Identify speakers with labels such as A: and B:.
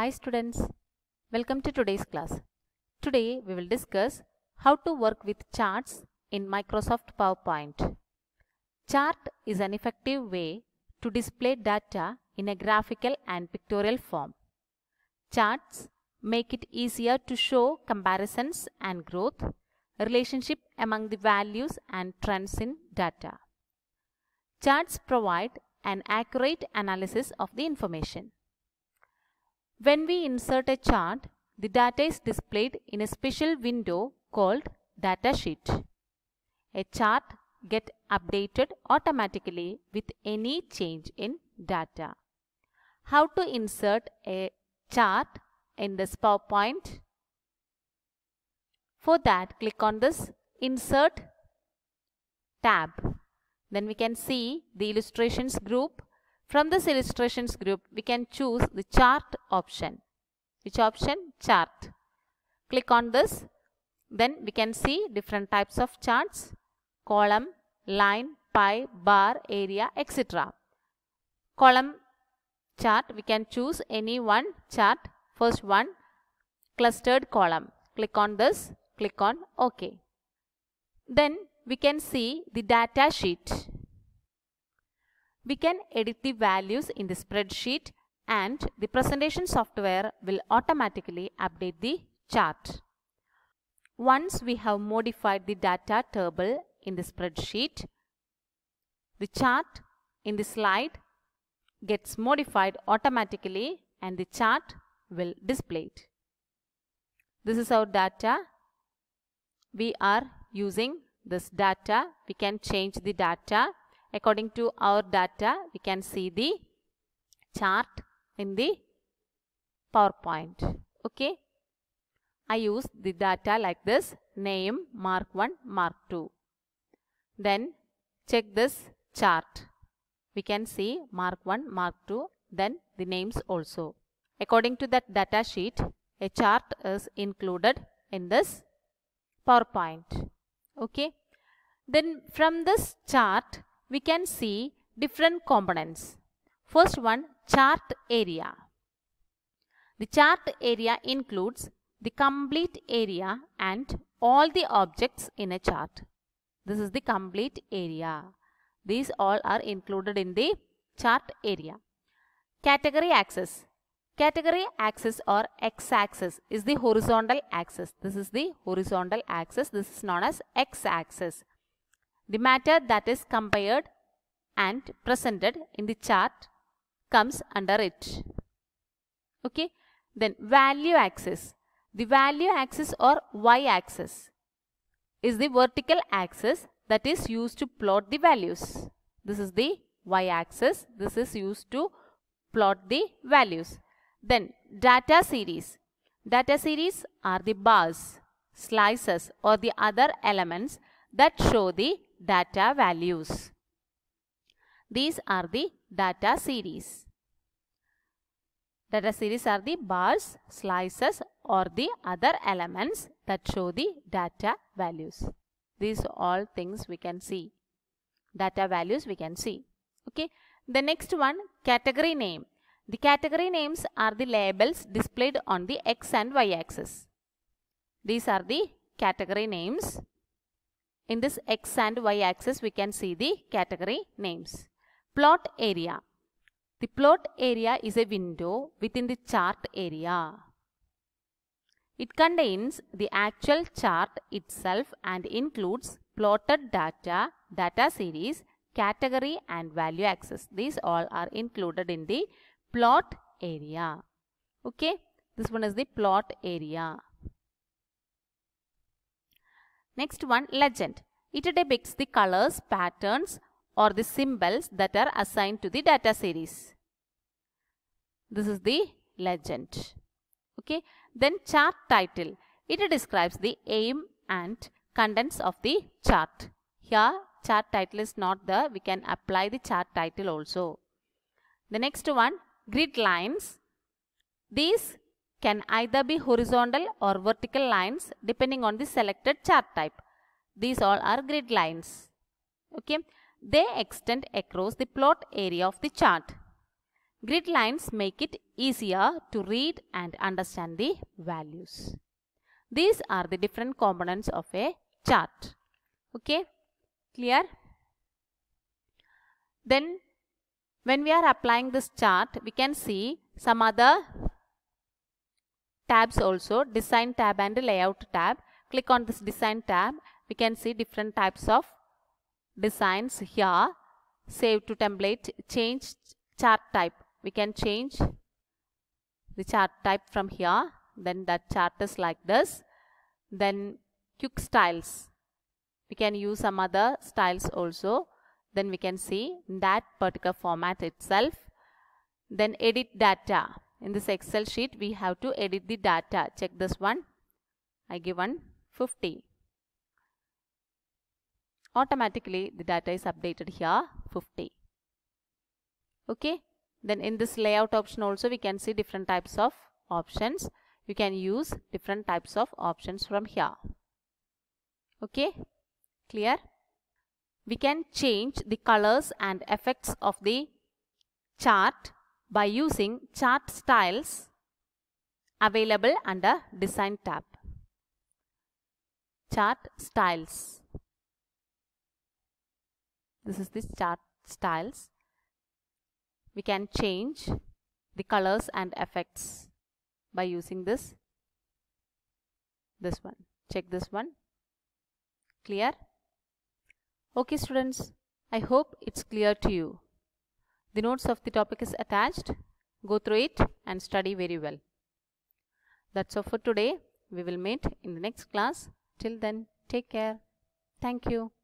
A: Hi students, welcome to today's class. Today we will discuss how to work with charts in Microsoft PowerPoint. Chart is an effective way to display data in a graphical and pictorial form. Charts make it easier to show comparisons and growth, relationship among the values and trends in data. Charts provide an accurate analysis of the information. When we insert a chart, the data is displayed in a special window called datasheet. A chart get updated automatically with any change in data. How to insert a chart in this PowerPoint? For that, click on this Insert tab. Then we can see the illustrations group. From this illustrations group, we can choose the chart option. Which option? Chart. Click on this. Then we can see different types of charts. Column, line, pie, bar, area, etc. Column chart, we can choose any one chart. First one, clustered column. Click on this. Click on OK. Then we can see the data sheet. We can edit the values in the spreadsheet and the presentation software will automatically update the chart. Once we have modified the data table in the spreadsheet, the chart in the slide gets modified automatically and the chart will display it. This is our data. We are using this data. We can change the data. According to our data, we can see the chart in the PowerPoint. Okay. I use the data like this name mark 1 mark 2. Then check this chart. We can see mark 1 mark 2 then the names also. According to that data sheet a chart is included in this PowerPoint. Okay. Then from this chart we can see different components. First one, chart area. The chart area includes the complete area and all the objects in a chart. This is the complete area. These all are included in the chart area. Category axis. Category axis or x-axis is the horizontal axis. This is the horizontal axis. This is known as x-axis. The matter that is compared and presented in the chart comes under it. Okay. Then value axis. The value axis or y-axis is the vertical axis that is used to plot the values. This is the y-axis. This is used to plot the values. Then data series. Data series are the bars, slices or the other elements that show the data values. These are the data series. Data series are the bars, slices or the other elements that show the data values. These all things we can see. Data values we can see. Okay. The next one category name. The category names are the labels displayed on the x and y axis. These are the category names. In this x and y axis we can see the category names. Plot area. The plot area is a window within the chart area. It contains the actual chart itself and includes plotted data, data series, category and value axis. These all are included in the plot area. Okay, this one is the plot area. Next one, legend. It depicts the colors, patterns, or the symbols that are assigned to the data series. This is the legend. Okay. Then chart title. It describes the aim and contents of the chart. Here chart title is not there. We can apply the chart title also. The next one grid lines. These can either be horizontal or vertical lines depending on the selected chart type. These all are grid lines. Okay. They extend across the plot area of the chart. Grid lines make it easier to read and understand the values. These are the different components of a chart. Okay, clear? Then when we are applying this chart, we can see some other tabs also, design tab and layout tab. Click on this design tab, we can see different types of designs here save to template change chart type we can change the chart type from here then that chart is like this then quick styles we can use some other styles also then we can see that particular format itself then edit data in this excel sheet we have to edit the data check this one i give one 50 automatically the data is updated here 50 okay then in this layout option also we can see different types of options you can use different types of options from here okay clear we can change the colors and effects of the chart by using chart styles available under design tab chart styles this is the chart styles we can change the colors and effects by using this this one check this one clear okay students I hope it's clear to you the notes of the topic is attached go through it and study very well that's all for today we will meet in the next class till then take care thank you